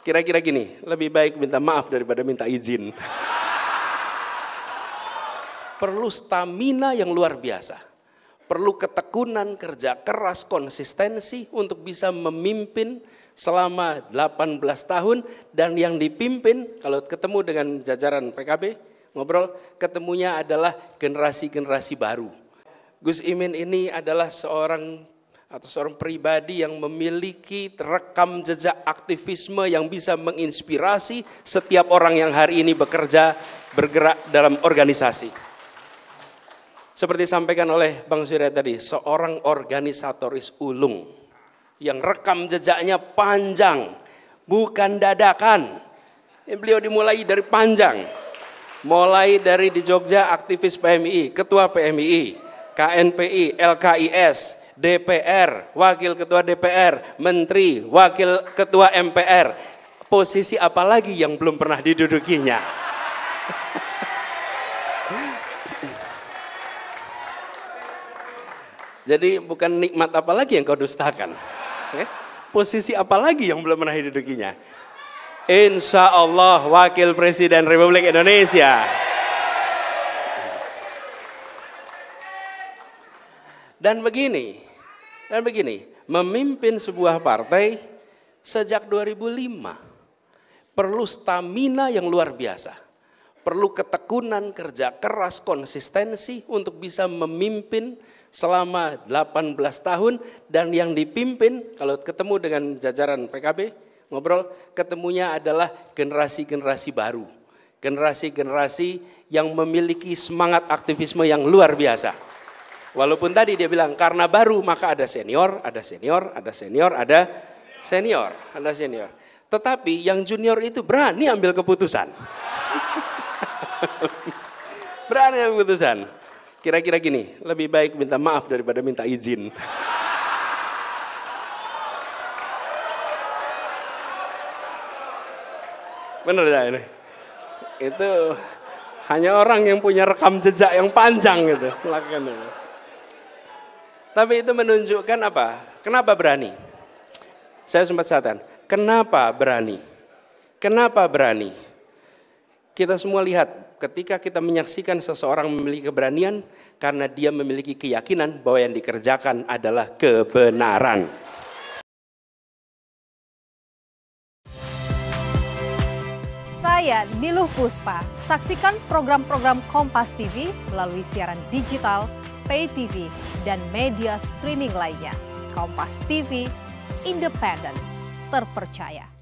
Kira-kira gini, lebih baik minta maaf daripada minta izin. Perlu stamina yang luar biasa. Perlu ketekunan, kerja keras, konsistensi untuk bisa memimpin selama 18 tahun dan yang dipimpin kalau ketemu dengan jajaran PKB ngobrol ketemunya adalah generasi-generasi baru. Gus Imin ini adalah seorang atau seorang pribadi yang memiliki rekam jejak aktivisme yang bisa menginspirasi setiap orang yang hari ini bekerja bergerak dalam organisasi. Seperti disampaikan oleh Bang Surya tadi, seorang organisatoris ulung yang rekam jejaknya panjang, bukan dadakan. Eh, beliau dimulai dari panjang. Mulai dari di Jogja aktivis PMI, ketua PMI, KNPI, LKIS, DPR, Wakil Ketua DPR, Menteri, Wakil Ketua MPR. Posisi apa lagi yang belum pernah didudukinya? Jadi bukan nikmat apa lagi yang kau dustakan. Ya? Posisi apa lagi yang belum pernah didudukinya? Insya Allah Wakil Presiden Republik Indonesia. Dan begini, dan begini, memimpin sebuah partai sejak 2005 perlu stamina yang luar biasa. Perlu ketekunan, kerja keras, konsistensi untuk bisa memimpin selama 18 tahun dan yang dipimpin kalau ketemu dengan jajaran PKB ngobrol ketemunya adalah generasi-generasi baru. Generasi-generasi yang memiliki semangat aktivisme yang luar biasa. Walaupun tadi dia bilang karena baru maka ada senior, ada senior, ada senior, ada senior, ada senior. Tetapi yang junior itu berani ambil keputusan. berani ambil keputusan. Kira-kira gini, lebih baik minta maaf daripada minta izin. Benar ya ini? Itu hanya orang yang punya rekam jejak yang panjang gitu melakukan itu. Tapi itu menunjukkan apa? Kenapa berani? Saya sempat satan. Kenapa berani? Kenapa berani? Kita semua lihat ketika kita menyaksikan seseorang memiliki keberanian karena dia memiliki keyakinan bahwa yang dikerjakan adalah kebenaran. Saya Niluh Puspa. Saksikan program-program Kompas TV melalui siaran digital pay TV, dan media streaming lainnya. Kompas TV, independen, terpercaya.